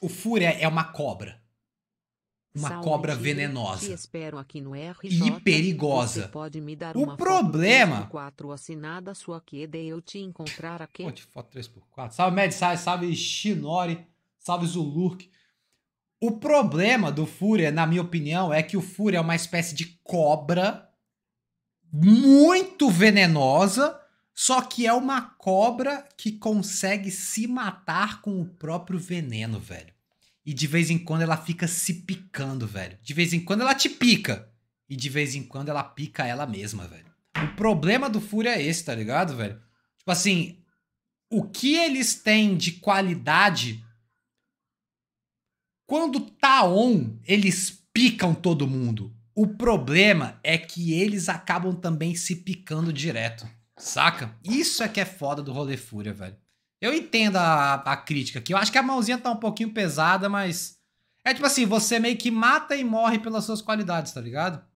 O Fúria é uma cobra. Uma Saúde, cobra venenosa. RJ, e perigosa. o problema. 4 assinada sua queda eu te encontrar aqui. Pô, de foto 3x4. Salve Medisai, salve Shinori, salve Zulurk. O problema do Fúria, na minha opinião, é que o Fúria é uma espécie de cobra muito venenosa só que é uma cobra que consegue se matar com o próprio veneno, velho. E de vez em quando ela fica se picando, velho. De vez em quando ela te pica. E de vez em quando ela pica ela mesma, velho. O problema do Fúria é esse, tá ligado, velho? Tipo assim, o que eles têm de qualidade. Quando tá on, eles picam todo mundo. O problema é que eles acabam também se picando direto. Saca? Isso é que é foda do rolê fúria, velho. Eu entendo a, a crítica aqui. Eu acho que a mãozinha tá um pouquinho pesada, mas. É tipo assim, você meio que mata e morre pelas suas qualidades, tá ligado?